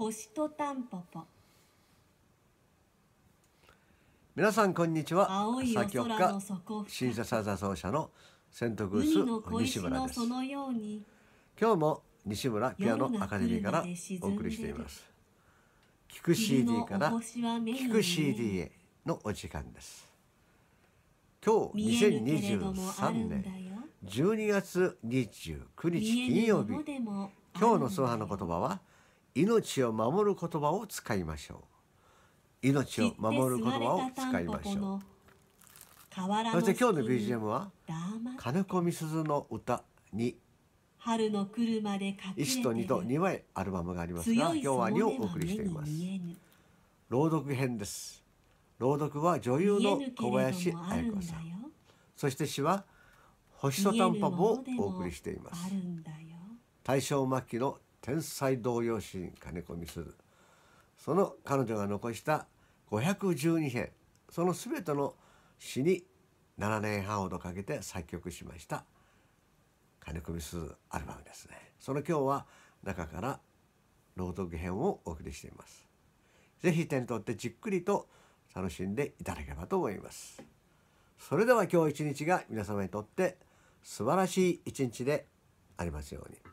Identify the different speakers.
Speaker 1: 星とタンポポ皆さんこんにちは青い作曲家シンセサザ奏者のセントグース西村です今日も西村ピアノアカデミーからお送りしています聞く CD から聞く CD へのお時間です今日2023年12月29日金曜日今日の数派の言葉は「命を守る言葉を使いましょう命を守る言葉を使いましょうそして今日の BGM は金子みすずの歌に春の来で1と2と2枚アルバムがありますが今日は2をお送りしています朗読編です朗読は女優の小林彩子さんそして詩は星とタンポポをお送りしています大正末期の天才童謡詩人金子みするその彼女が残した512編その全ての詩に7年半ほどかけて作曲しました金子みするアルバムですねその今日は中から朗読編をお送りしています是非手に取ってじっくりと楽しんでいただければと思いますそれでは今日一日が皆様にとって素晴らしい一日でありますように。